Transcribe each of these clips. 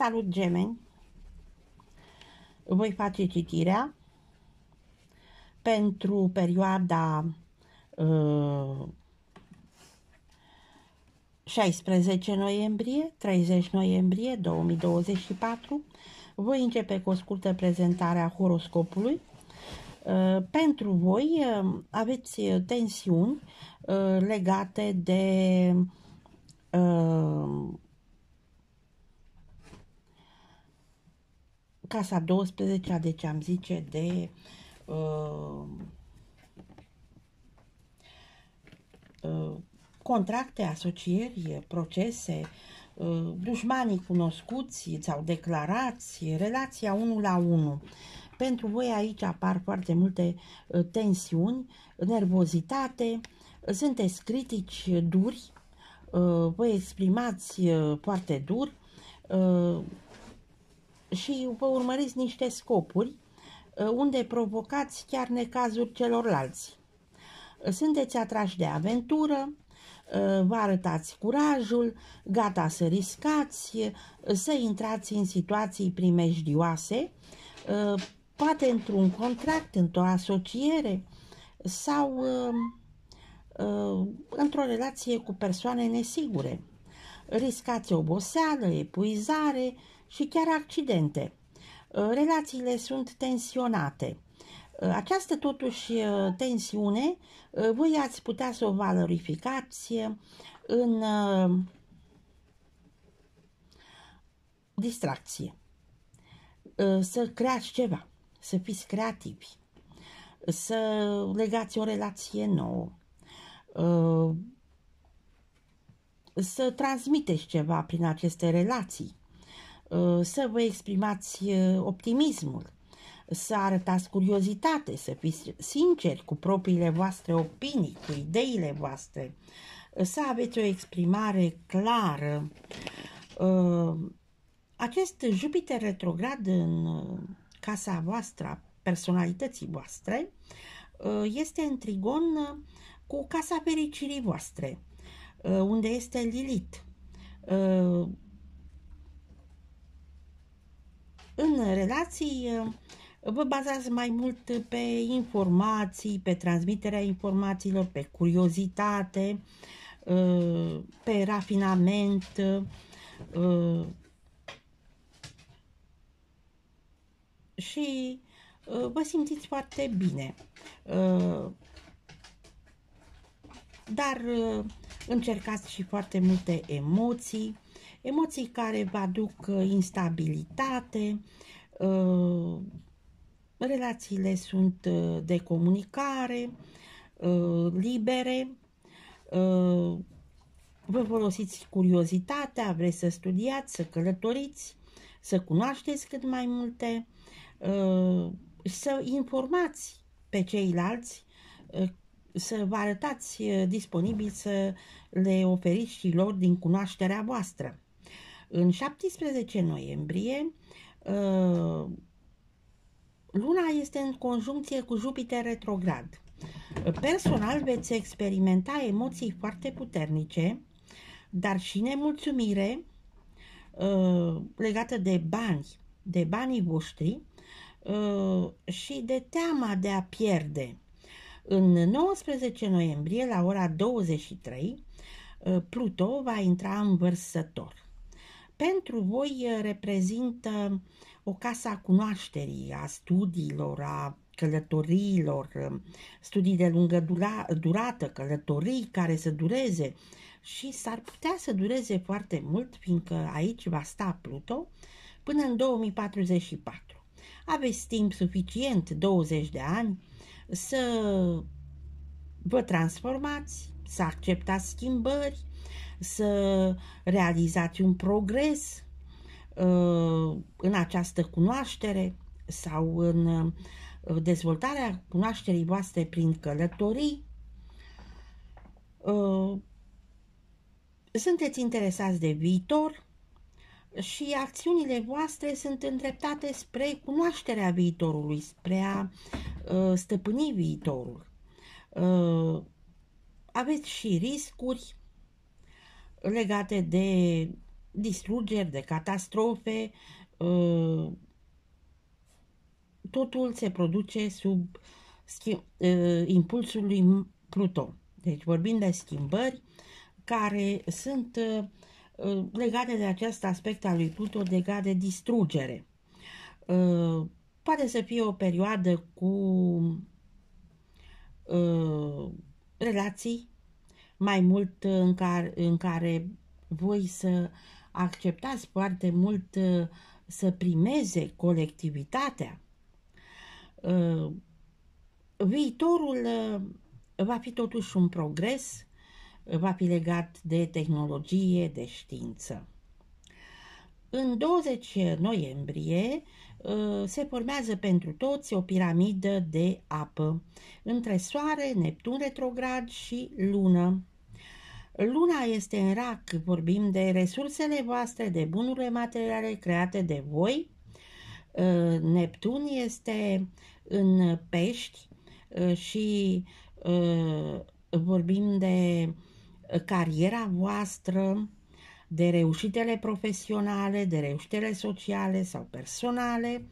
Salut, gemeni! Voi face citirea pentru perioada uh, 16 noiembrie, 30 noiembrie 2024. Voi începe cu o scurtă prezentare a horoscopului. Uh, pentru voi uh, aveți uh, tensiuni uh, legate de uh, casa 12-a, deci am zice de uh, uh, contracte, asocieri, procese, uh, dușmanii cunoscuți sau declarați, relația 1 la 1. Pentru voi aici apar foarte multe uh, tensiuni, nervozitate, sunteți critici duri, uh, vă exprimați uh, foarte dur, uh, și vă urmăriți niște scopuri uh, unde provocați chiar necazuri celorlalți. Sunteți atrași de aventură, uh, vă arătați curajul, gata să riscați, uh, să intrați în situații primejdioase, poate într-un contract, într-o asociere sau într-o relație cu persoane nesigure. Riscați oboseală, epuizare, și chiar accidente. Uh, relațiile sunt tensionate. Uh, această, totuși, uh, tensiune, voi ați putea să o valorificați în distracție. Să creați ceva, să fiți creativi, să legați o relație nouă, să transmiteți ceva prin aceste relații, Uh, să vă exprimați uh, optimismul, să arătați curiozitate, să fiți sinceri cu propriile voastre opinii, cu ideile voastre, uh, să aveți o exprimare clară. Acest Jupiter retrograd în casa voastră, personalității voastre, este în trigon cu casa fericirii voastre, unde este Lilith În relații uh, vă bazați mai mult pe informații, pe transmiterea informațiilor, pe curiozitate, uh, pe rafinament, uh, și vă simțiți foarte bine. Dar încercați și foarte multe emoții, Emoții care vă aduc uh, instabilitate, uh, relațiile sunt uh, de comunicare, libere, vă folosiți curiozitatea, vreți să studiați, să călătoriți, să cunoașteți cât mai multe, să informați pe ceilalți, să vă arătați disponibil să le oferiți și lor din cunoașterea voastră. În 17 noiembrie, uh, luna este în conjuncție cu Jupiter retrograd. Personal veți experimenta emoții foarte puternice, dar și nemulțumire uh, legată de bani, de banii voștri uh, și de teama de a pierde. În 19 noiembrie, la ora 23, Pluto va intra în vărsător pentru voi eh, reprezintă o casă a cunoașterii, a studiilor, a călătoriilor, eh, studii de lungă dura, durată, călătorii care să dureze și s-ar putea să dureze foarte mult, fiindcă aici va sta Pluto până în 2044. Aveți timp suficient, 20 de ani, să vă transformați, să acceptați schimbări, să realizați un progres uh, în această cunoaștere sau în uh, dezvoltarea cunoașterii voastre prin călătorii. Uh, sunteți interesați de viitor și acțiunile voastre sunt îndreptate spre cunoașterea viitorului, spre a stăpâni viitorul. Aveți și riscuri legate de distrugeri, de catastrofe, uh, totul se produce sub uh, impulsul lui Pluton. Deci vorbim de schimbări care sunt uh, legate de acest aspect al lui Pluton legat de distrugere. Poate să fie o perioadă cu relații mai mult în care, în care voi să acceptați foarte mult să primeze colectivitatea. Uh, viitorul uh, va fi totuși un progres, uh, va fi legat de tehnologie, de știință. În 20 noiembrie Uh, se formează pentru toți o piramidă de apă între Soare, Neptun retrograd și Lună. Luna este în rac, vorbim de resursele voastre, de bunurile materiale create de voi. Uh, Neptun este în pești uh, și vorbim de cariera voastră, de reușitele profesionale, de reușitele sociale sau personale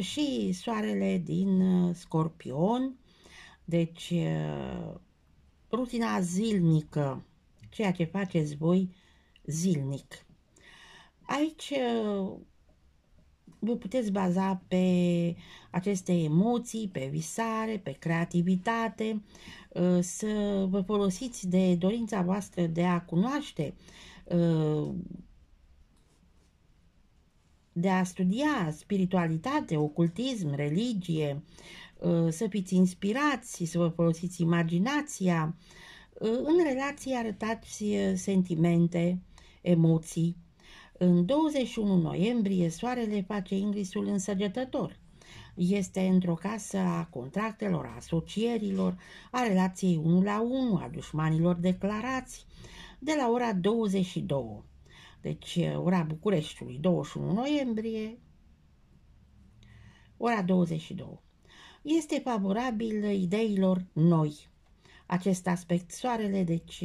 și soarele din uh, scorpion, deci uh, rutina zilnică, ceea ce faceți voi zilnic. Aici uh, vă puteți baza pe aceste emoții, pe visare, pe creativitate, să vă folosiți de dorința voastră de a cunoaște Uh, de a studia spiritualitate, ocultism, religie, uh, să fiți inspirați, să vă folosiți imaginația. Uh, în relații arătați sentimente, emoții. În 21 noiembrie, soarele face ingrisul săgetător. Este într-o casă a contractelor, a asocierilor, a relației 1 la 1, a dușmanilor declarați, de la ora 22. Deci ora Bucureștiului, 21 noiembrie, ora 22. Este favorabil ideilor noi. Acest aspect soarele, deci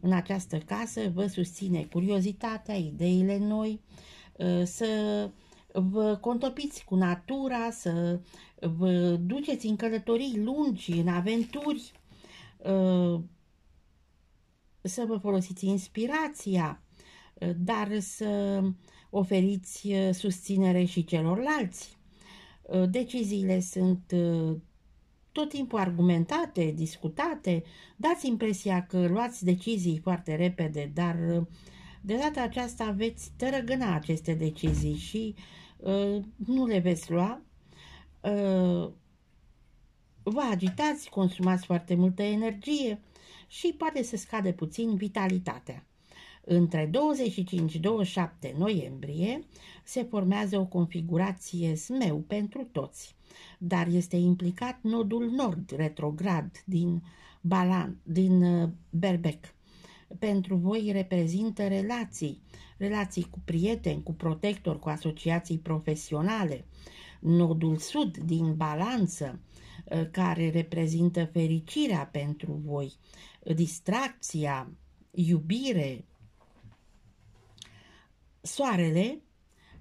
în această casă vă susține curiozitatea, ideile noi, să vă contopiți cu natura, să vă duceți în călătorii lungi, în aventuri, să vă folosiți inspirația, dar să oferiți uh, susținere și celorlalți. Uh, deciziile sunt uh, tot timpul argumentate, discutate, dați impresia că luați decizii foarte repede, dar de data aceasta veți tărăgâna aceste decizii și uh, nu le veți lua. Uh, vă agitați, consumați foarte multă energie, și poate să scade puțin vitalitatea. Între 25-27 noiembrie se formează o configurație SMEU pentru toți, dar este implicat nodul nord retrograd din, Balan, din uh, Berbec. Pentru voi reprezintă relații, relații cu prieteni, cu protectori, cu asociații profesionale. Nodul sud din balanță Eh, care reprezintă fericirea pentru voi, distracția, iubire. Soarele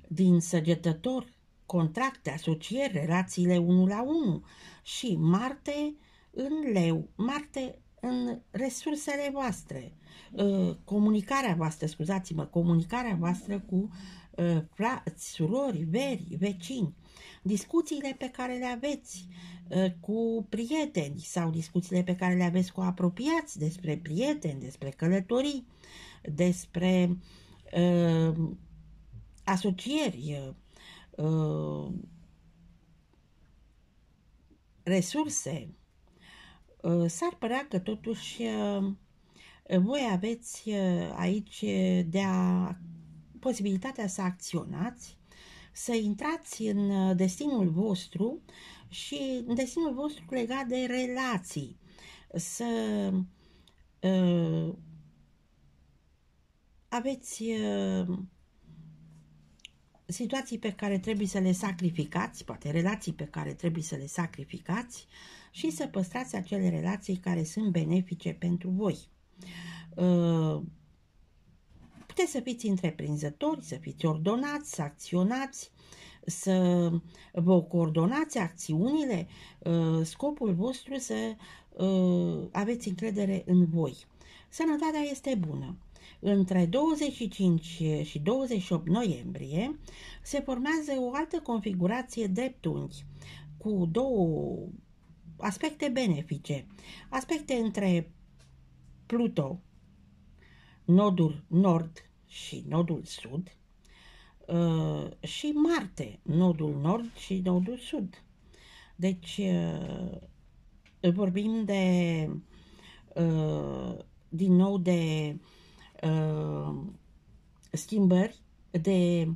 din săgetător, contracte, asocieri, relațiile unul la unul și Marte în leu, Marte în resursele voastre, eh, comunicarea voastră, scuzați-mă, comunicarea voastră cu uh, Uh, frați, surori, veri, vecini, discuțiile pe care le aveți uh, cu prieteni sau discuțiile pe care le aveți cu apropiați despre prieteni, despre călătorii, despre uh, asocieri, uh, resurse, uh, s-ar părea că totuși uh, voi aveți uh, aici de a posibilitatea să acționați, să intrați în uh, destinul vostru și în destinul vostru legat de relații, să uh, aveți uh, situații pe care trebuie să le sacrificați, poate relații pe care trebuie să le sacrificați și să păstrați acele relații care sunt benefice pentru voi. Uh, Puteți să fiți întreprinzători, să fiți ordonați, să acționați, să vă coordonați acțiunile, uh, scopul vostru să uh, aveți încredere în voi. Sănătatea este bună. Între 25 și 28 noiembrie se formează o altă configurație dreptunghi cu două aspecte benefice. Aspecte între Pluto nodul nord și nodul sud, uh, și Marte, nodul nord și nodul sud. Deci, uh, vorbim de, uh, din nou, de schimbări, de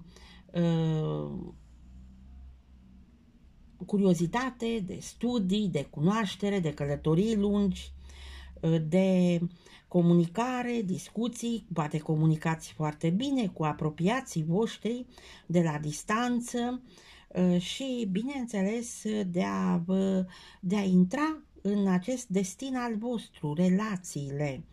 curiozitate, de studii, de cunoaștere, de călătorii lungi, de uh, comunicare, discuții, poate comunicați foarte bine cu apropiații voștri de la distanță uh, și, bineînțeles, de a, vă, de a intra în acest destin al vostru, relațiile,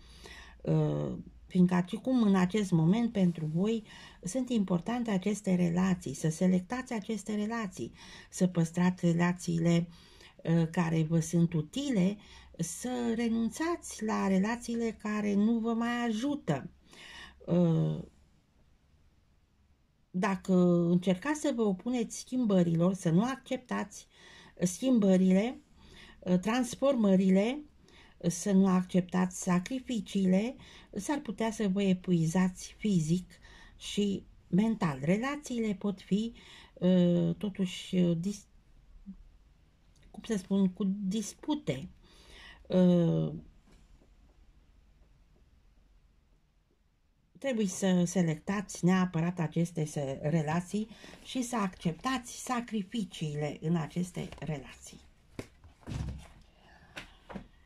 uh, fiindcă și cum în acest moment pentru voi sunt importante aceste relații, să selectați aceste relații, să păstrați relațiile uh, care vă sunt utile să renunțați la relațiile care nu vă mai ajută. Uh, dacă încercați să vă opuneți schimbărilor, să nu acceptați schimbările, uh, transformările, să nu acceptați sacrificiile, s-ar putea să vă epuizați fizic și mental. Relațiile pot fi uh, totuși, cum să spun, cu dispute Uh, trebuie să selectați neapărat aceste relații și să acceptați sacrificiile în aceste relații.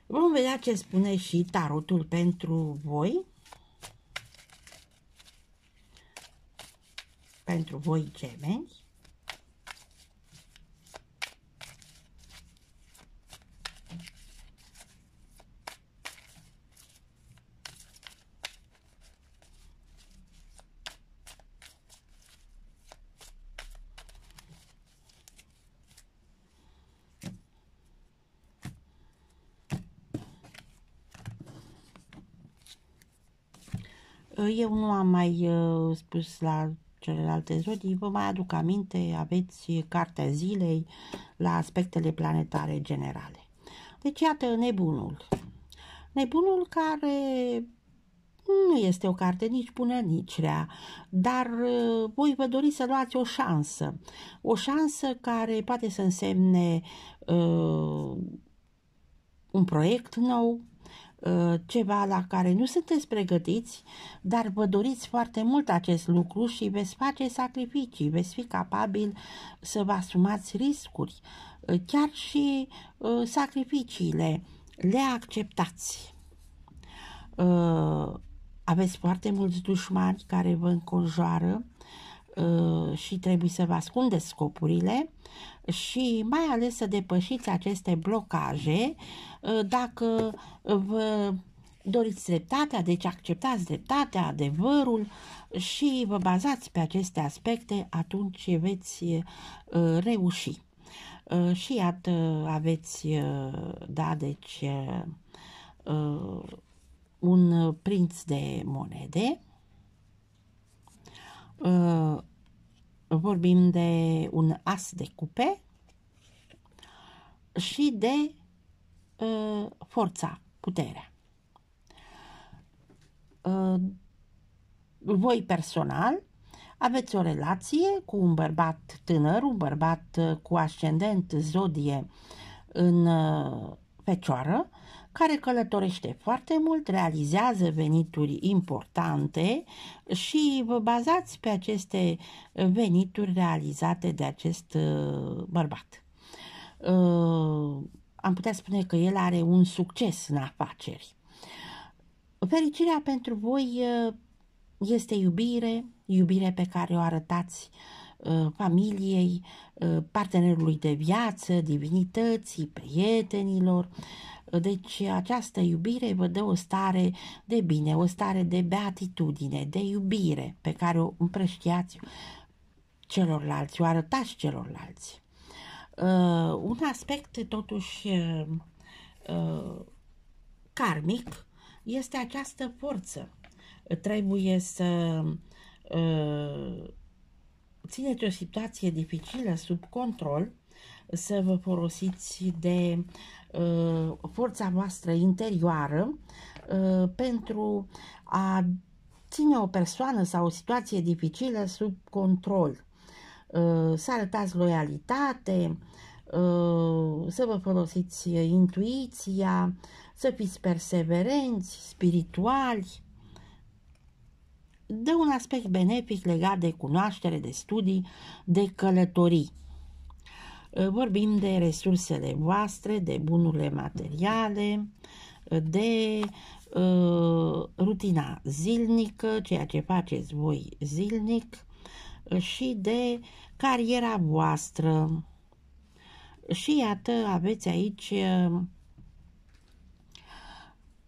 Vom vedea ce spune și tarotul pentru voi. Pentru voi gemeni. Eu nu am mai uh, spus la celelalte zodii, vă mai aduc aminte, aveți cartea zilei la aspectele planetare generale. Deci iată nebunul. Nebunul care nu este o carte nici bună, nici rea, dar uh, voi vă doriți să luați o șansă. O șansă care poate să însemne uh, un proiect nou, Uh, ceva la care nu sunteți pregătiți, dar vă doriți foarte mult acest lucru și veți face sacrificii, veți fi capabil să vă asumați riscuri, uh, chiar și uh, sacrificiile le acceptați. Aveți foarte mulți dușmani care vă înconjoară, Uh, și trebuie să vă ascundeți scopurile și mai ales să depășiți aceste blocaje uh, dacă vă doriți dreptatea, deci acceptați dreptatea, adevărul și vă bazați pe aceste aspecte, atunci veți uh, reuși. Și iată, aveți, da, deci un prinț de monede, Uh, vorbim de un as de cupe și de uh, forța, puterea. Uh, voi personal aveți o relație cu un bărbat tânăr, un bărbat uh, cu ascendent zodie în uh, fecioară, uh, care călătorește foarte mult, realizează venituri importante și vă bazați pe aceste venituri realizate de acest uh, bărbat. Uh, am putea spune că el are un succes în afaceri. Fericirea pentru voi uh, este iubire, iubire pe care o arătați uh, Uh, familiei, uh, partenerului de viață, divinității, prietenilor. Uh, deci această iubire vă dă o stare de bine, o stare de beatitudine, de iubire pe care o împrăștiați celorlalți, o arătați celorlalți. Uh, un aspect totuși uh, karmic este această forță. Trebuie să uh, țineți o situație dificilă sub control, să vă folosiți de uh, forța voastră interioară uh, pentru a ține o persoană sau o situație dificilă sub control. Uh, să arătați loialitate, uh, să vă folosiți intuiția, să fiți perseverenți, spirituali, dă un aspect benefic legat de cunoaștere, de studii, de călătorii. Ă, vorbim de resursele voastre, de bunurile materiale, de uh, rutina zilnică, ceea ce faceți voi zilnic și de cariera voastră. Și iată, aveți aici uh,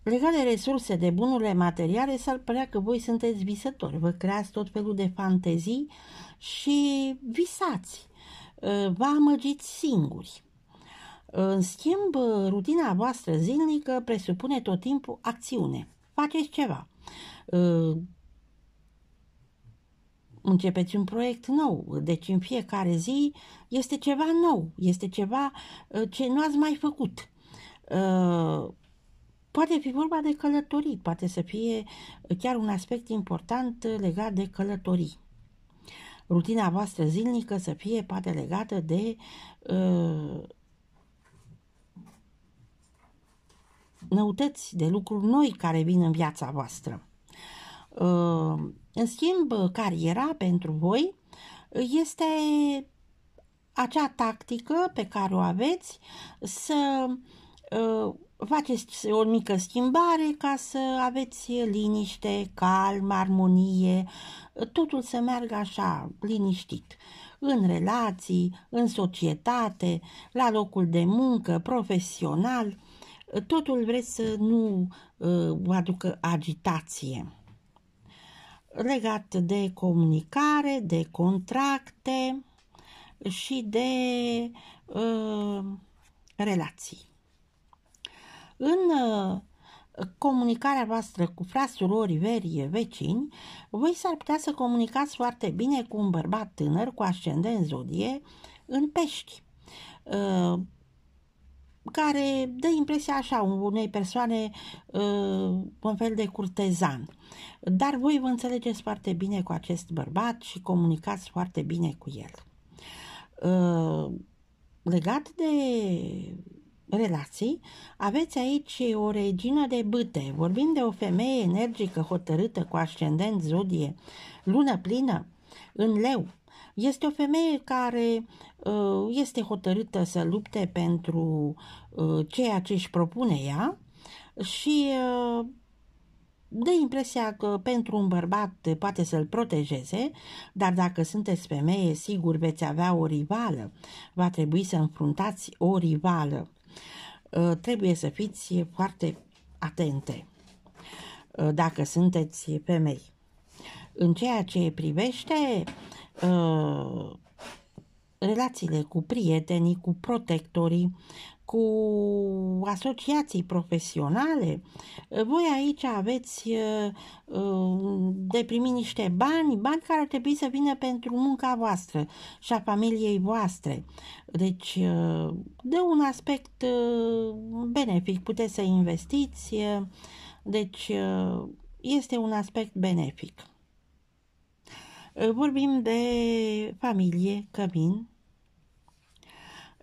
Legat de resurse, de bunurile materiale, s-ar părea că voi sunteți visători, vă creați tot felul de fantezii și visați, ă, vă amăgiți singuri. Ă, în schimb, rutina voastră zilnică presupune tot timpul acțiune. Faceți ceva. Ă, începeți un proiect nou, deci în fiecare zi este ceva nou, este ceva ce nu ați mai făcut Poate fi vorba de călătorii, poate să fie uh, chiar un aspect important uh, legat de călătorii. Rutina voastră zilnică să fie poate legată de uh, noutăți, de lucruri noi care vin în viața voastră. Uh, în schimb, cariera pentru voi uh, este acea tactică pe care o aveți să uh, faceți o mică schimbare ca să aveți liniște, calm, armonie, totul să meargă așa, liniștit în relații, în societate, la locul de muncă, profesional, totul vreți să nu uh, aducă agitație. Legat de comunicare, de contracte și de uh, relații. În uh, comunicarea voastră cu frați, verii vecini, voi s-ar putea să comunicați foarte bine cu un bărbat tânăr cu ascendent zodie în pești, uh, care dă impresia așa unei persoane uh, un fel de curtezan. Dar voi vă înțelegeți foarte bine cu acest bărbat și comunicați foarte bine cu el. Legat de relații, aveți aici o regină de bâte. Vorbim de o femeie energică, hotărâtă, cu ascendent zodie, lună plină, în leu. Este o femeie care uh, este hotărâtă să lupte pentru uh, ceea ce își propune ea și uh, dă impresia că pentru un bărbat poate să-l protejeze, dar dacă sunteți femeie, sigur veți avea o rivală. Va trebui să înfruntați o rivală. Uh, trebuie să fiți foarte atente uh, dacă sunteți femei. În ceea ce privește uh, relațiile cu prietenii, cu protectorii, cu asociații profesionale. Voi aici aveți uh, uh, de primi niște bani, bani care ar trebui să vină pentru munca voastră și a familiei voastre. Deci, uh, de un aspect benefic, puteți să investiți, deci este un aspect benefic. Vorbim de familie, cămin,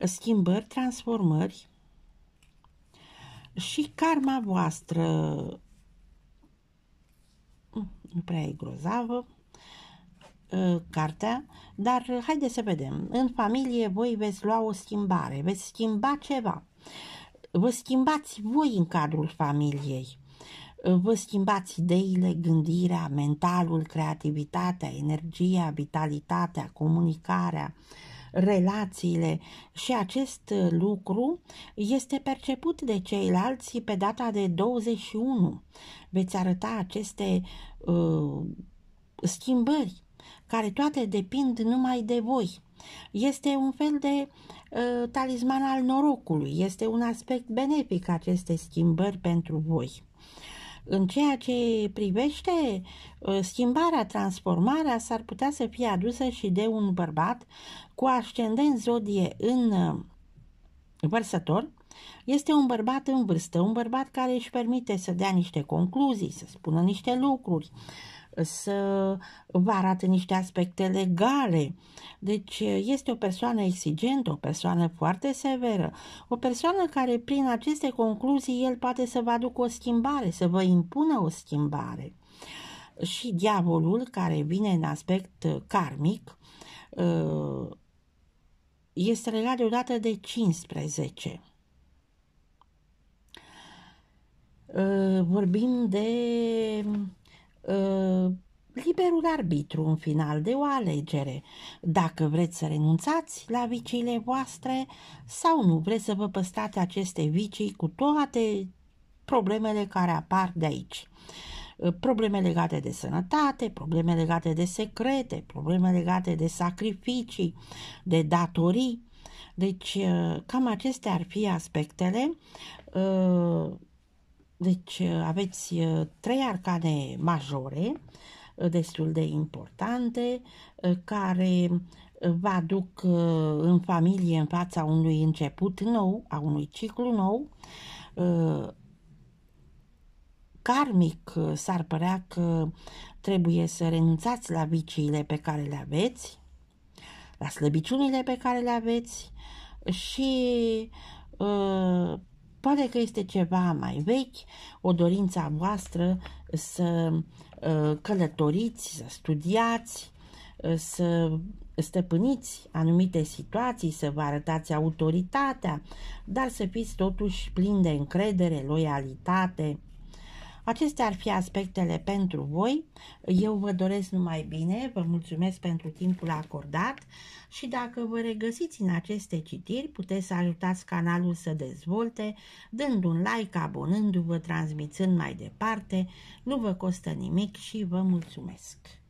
schimbări, transformări și karma voastră mm, nu prea e grozavă uh, cartea, dar uh, haideți să vedem. În familie voi veți lua o schimbare, veți schimba ceva. Vă schimbați voi în cadrul familiei. Uh, vă schimbați ideile, gândirea, mentalul, creativitatea, energia, vitalitatea, comunicarea, uh, relațiile și acest uh, lucru este perceput de ceilalți pe data de 21. Veți arăta aceste uh, schimbări care toate depind numai de voi. Este un fel de uh, talisman al norocului, este un aspect benefic aceste schimbări pentru voi. În ceea ce privește ă, schimbarea, transformarea, s-ar putea să fie adusă și de un bărbat cu ascendent zodie în ă, vărsător, este un bărbat în vârstă, un bărbat care își permite să dea niște concluzii, să spună niște lucruri, să vă arate niște aspecte legale. Deci este o persoană exigentă, o persoană foarte severă, o persoană care prin aceste concluzii el poate să vă aducă o schimbare, să vă impună o schimbare. Și diavolul care vine în aspect karmic ă, este legat deodată de 15. Ă, vorbim de Uh, liberul arbitru în final de o alegere, dacă vreți să renunțați la viciile voastre sau nu vreți să vă păstați aceste vicii cu toate problemele care apar de aici. Uh, probleme legate de sănătate, probleme legate de secrete, probleme legate de sacrificii, de datorii. Deci, uh, cam acestea ar fi aspectele deci uh, aveți uh, trei arcane majore, uh, destul de importante, care vă aduc în familie în fața unui început nou, a unui ciclu nou. Karmic s-ar părea că trebuie să renunțați la viciile pe care le aveți, la slăbiciunile pe care le aveți și pare că este ceva mai vechi, o dorință a voastră să ă, călătoriți, să studiați, ă, să stăpâniți anumite situații, să vă arătați autoritatea, dar să fiți totuși plini de încredere, loialitate, Acestea ar fi aspectele pentru voi. Eu vă doresc numai bine, vă mulțumesc pentru timpul acordat și dacă vă regăsiți în aceste citiri, puteți să ajutați canalul să dezvolte, dând un like, abonându-vă, transmițând mai departe. Nu vă costă nimic și vă mulțumesc!